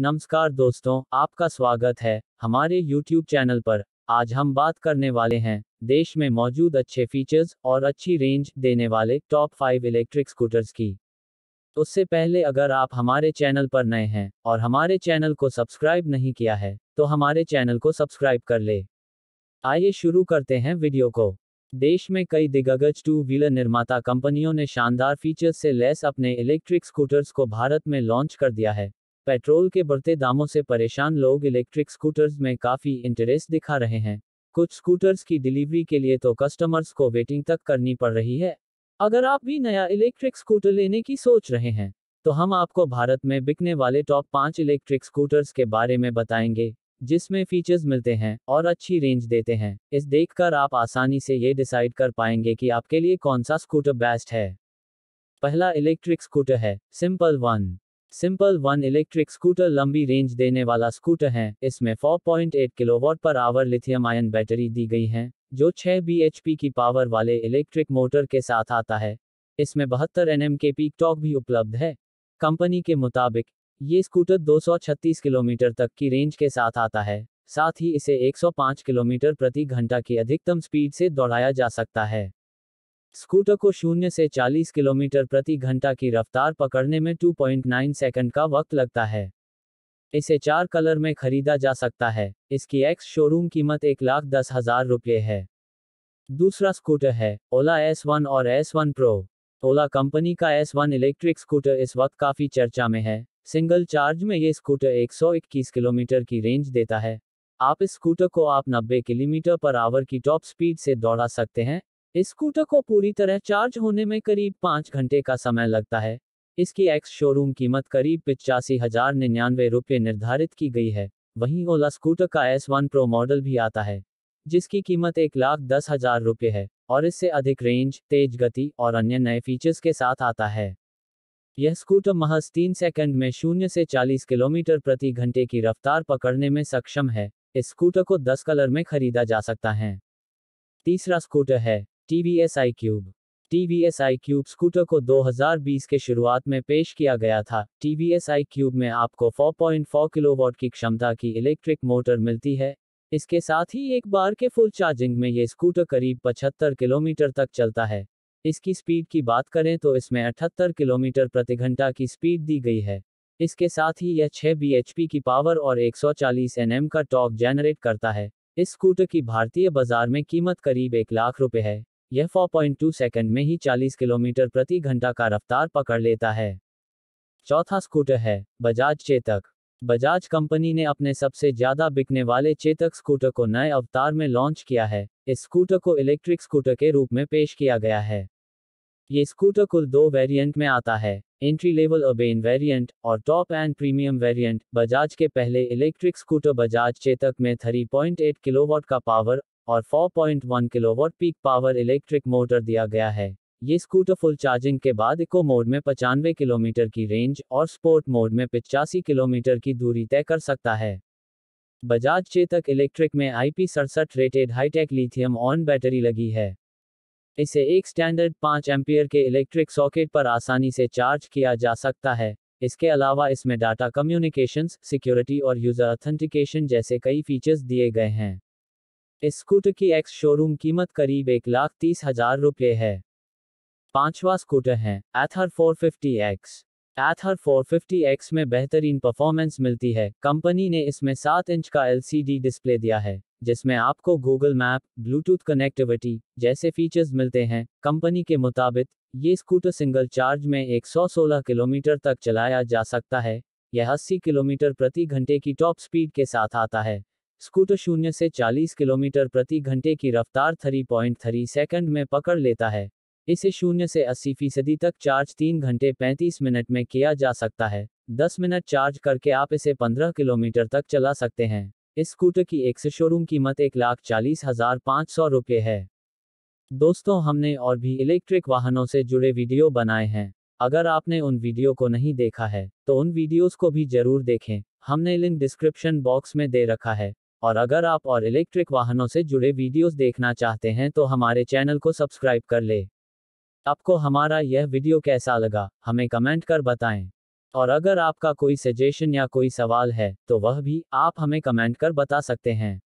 नमस्कार दोस्तों आपका स्वागत है हमारे YouTube चैनल पर आज हम बात करने वाले हैं देश में मौजूद अच्छे फीचर्स और अच्छी रेंज देने वाले टॉप फाइव इलेक्ट्रिक स्कूटर्स की उससे पहले अगर आप हमारे चैनल पर नए हैं और हमारे चैनल को सब्सक्राइब नहीं किया है तो हमारे चैनल को सब्सक्राइब कर ले आइए शुरू करते हैं वीडियो को देश में कई दिग्गज टू व्हीलर निर्माता कंपनियों ने शानदार फीचर्स से लैस अपने इलेक्ट्रिक स्कूटर्स को भारत में लॉन्च कर दिया है पेट्रोल के बढ़ते दामों से परेशान लोग इलेक्ट्रिक स्कूटर्स में काफ़ी इंटरेस्ट दिखा रहे हैं कुछ स्कूटर्स की डिलीवरी के लिए तो कस्टमर्स को वेटिंग तक करनी पड़ रही है अगर आप भी नया इलेक्ट्रिक स्कूटर लेने की सोच रहे हैं तो हम आपको भारत में बिकने वाले टॉप पाँच इलेक्ट्रिक स्कूटर्स के बारे में बताएंगे जिसमें फीचर्स मिलते हैं और अच्छी रेंज देते हैं इस देखकर आप आसानी से ये डिसाइड कर पाएंगे कि आपके लिए कौन सा स्कूटर बेस्ट है पहला इलेक्ट्रिक स्कूटर है simple one simple one electric scooter लंबी रेंज देने वाला स्कूटर है इसमें 4.8 kilowatt per hour lithium ion battery दी गई है जो 6 bhp की पावर वाले इलेक्ट्रिक मोटर के साथ आता है इसमें बहत्तर एन के पीक टॉक भी उपलब्ध है कंपनी के मुताबिक ये स्कूटर 236 किलोमीटर तक की रेंज के साथ आता है साथ ही इसे 105 किलोमीटर प्रति घंटा की अधिकतम स्पीड से दौड़ाया जा सकता है स्कूटर को शून्य से 40 किलोमीटर प्रति घंटा की रफ्तार पकड़ने में 2.9 सेकंड का वक्त लगता है इसे चार कलर में खरीदा जा सकता है इसकी एक्स शोरूम कीमत एक लाख दस हजार रुपये है दूसरा स्कूटर है ओला एस वन और S one pro Ola company का एस वन इलेक्ट्रिक स्कूटर इस वक्त काफ़ी चर्चा में है सिंगल चार्ज में ये स्कूटर 121 किलोमीटर की रेंज देता है आप इस स्कूटर को आप 90 किलोमीटर पर आवर की टॉप स्पीड से दौड़ा सकते हैं स्कूटर को पूरी तरह चार्ज होने में करीब पाँच घंटे का समय लगता है इसकी एक्स शोरूम कीमत करीब पिचासी हजार निन्यानवे रुपये निर्धारित की गई है वहीं ओला स्कूटर का एस वन प्रो मॉडल भी आता है जिसकी कीमत एक लाख दस हजार रुपये है और इससे अधिक रेंज तेज गति और अन्य नए फीचर्स के साथ आता है यह स्कूटर महज तीन सेकंड में शून्य से चालीस किलोमीटर प्रति घंटे की रफ्तार पकड़ने में सक्षम है इस स्कूटर को दस कलर में खरीदा जा सकता है तीसरा स्कूटर है T V S I cube T V S I cube scooter को 2020 के शुरुआत में पेश किया गया था T B S I cube में आपको 4.4 किलोवाट की क्षमता की इलेक्ट्रिक मोटर मिलती है इसके साथ ही एक बार के फुल चार्जिंग में ये स्कूटर करीब 75 किलोमीटर तक चलता है इसकी स्पीड की बात करें तो इसमें 78 किलोमीटर प्रति घंटा की स्पीड दी गई है इसके साथ ही यह 6 bhp की पावर और 140 nm का टॉक जनरेट करता है इस स्कूटर की भारतीय बाजार में कीमत करीब एक लाख रुपए है यह 4.2 सेकंड में ही 40 किलोमीटर प्रति घंटा का रफ्तार पकड़ लेता है चौथा स्कूटर है बजाज चेतक बजाज कंपनी ने अपने सबसे ज्यादा बिकने वाले चेतक स्कूटर को नए अवतार में लॉन्च किया है इस स्कूटर को इलेक्ट्रिक स्कूटर के रूप में पेश किया गया है ये स्कूटर कुल दो वेरिएंट में आता है एंट्री लेवल अबेन वेरिएंट और top end premium variant Bajaj के पहले इलेक्ट्रिक स्कूटर बजाज चेतक में 3.8 किलोवाट का पावर और 4.1 kilowatt peak power electric motor दिया गया है ये स्कूटर फुल चार्जिंग के बाद इको मोड में पचानवे किलोमीटर की रेंज और स्पोर्ट मोड में पिचासी किलोमीटर की दूरी तय कर सकता है बजाज चेतक इलेक्ट्रिक में आई पी सड़सठ rated hi tech lithium ion battery लगी है इसे एक स्टैंडर्ड पाँच एम्पियर के इलेक्ट्रिक सॉकेट पर आसानी से चार्ज किया जा सकता है इसके अलावा इसमें डाटा कम्युनिकेशंस, सिक्योरिटी और यूज़र ऑथेंटिकेशन जैसे कई फीचर्स दिए गए हैं स्कूटर की एक्स शोरूम कीमत करीब एक लाख तीस हजार रुपये है पांचवा स्कूटर है एथर 450X। एथर 450X में बेहतरीन परफॉर्मेंस मिलती है कंपनी ने इसमें सात इंच का एलसीडी डिस्प्ले दिया है जिसमें आपको गूगल मैप ब्लूटूथ कनेक्टिविटी जैसे फीचर्स मिलते हैं कंपनी के मुताबिक ये स्कूटर सिंगल चार्ज में 116 किलोमीटर तक चलाया जा सकता है यह 80 किलोमीटर प्रति घंटे की टॉप स्पीड के साथ आता है स्कूटर शून्य से 40 किलोमीटर प्रति घंटे की रफ्तार पॉइंट थ्री सेकेंड में पकड़ लेता है इसे शून्य से 80 फीसदी तक चार्ज तीन घंटे 35 मिनट में किया जा सकता है 10 मिनट चार्ज करके आप इसे 15 किलोमीटर तक चला सकते हैं इस स्कूटर की एक से शोरूम कीमत एक लाख चालीस हजार पाँच सौ रुपये है दोस्तों हमने और भी इलेक्ट्रिक वाहनों से जुड़े वीडियो बनाए हैं अगर आपने उन वीडियो को नहीं देखा है तो उन वीडियोस को भी जरूर देखें हमने लिंक डिस्क्रिप्शन बॉक्स में दे रखा है और अगर आप और इलेक्ट्रिक वाहनों से जुड़े वीडियोस देखना चाहते हैं तो हमारे चैनल को सब्सक्राइब कर ले आपको हमारा यह वीडियो कैसा लगा हमें कमेंट कर बताएं और अगर आपका कोई सजेशन या कोई सवाल है तो वह भी आप हमें कमेंट कर बता सकते हैं